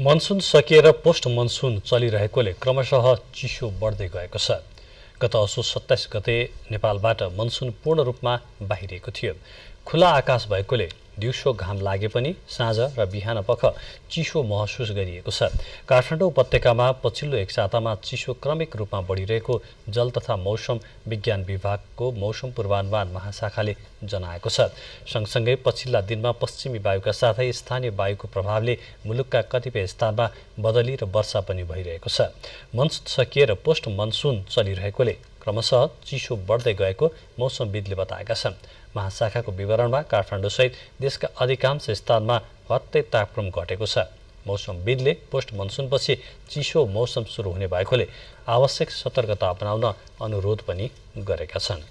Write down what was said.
monsoon सकिएर post monsoon चलिरहेकोले क्रमशः चिसो बढ्दै गएको छ गत असो सत्ताइस गते नेपालबाट मनसुन पूर्ण रूपमा बाहिरिएको थियो खुला आकाश भएकोले दिउँसो घाम लागे पनि साँझ र बिहान पख चिसो महसुस गरिएको छ काठमाडौँ उपत्यकामा पछिल्लो एक सातामा चिसो क्रमिक रूपमा बढिरहेको जल तथा मौसम विज्ञान विभागको मौसम पूर्वानुमान महाशाखाले जनाएको छ सँगसँगै पछिल्ला दिनमा पश्चिमी वायुका साथै स्थानीय वायुको प्रभावले मुलुकका कतिपय स्थानमा बदली र वर्षा पनि भइरहेको छ मनसुन सकिएर पोस्ट मनसुन चलिरहेकोले क्रमशः चिसो बढ्दै गएको मौसमविदले बताएका छन् महाशाखाको विवरणमा काठमाडौँसहित देशका अधिकांश स्थानमा हत्तै तापक्रम घटेको छ मौसमविदले पोस्ट मनसुनपछि चिसो मौसम सुरु हुने भएकोले आवश्यक सतर्कता अपनाउन अनुरोध पनि गरेका छन्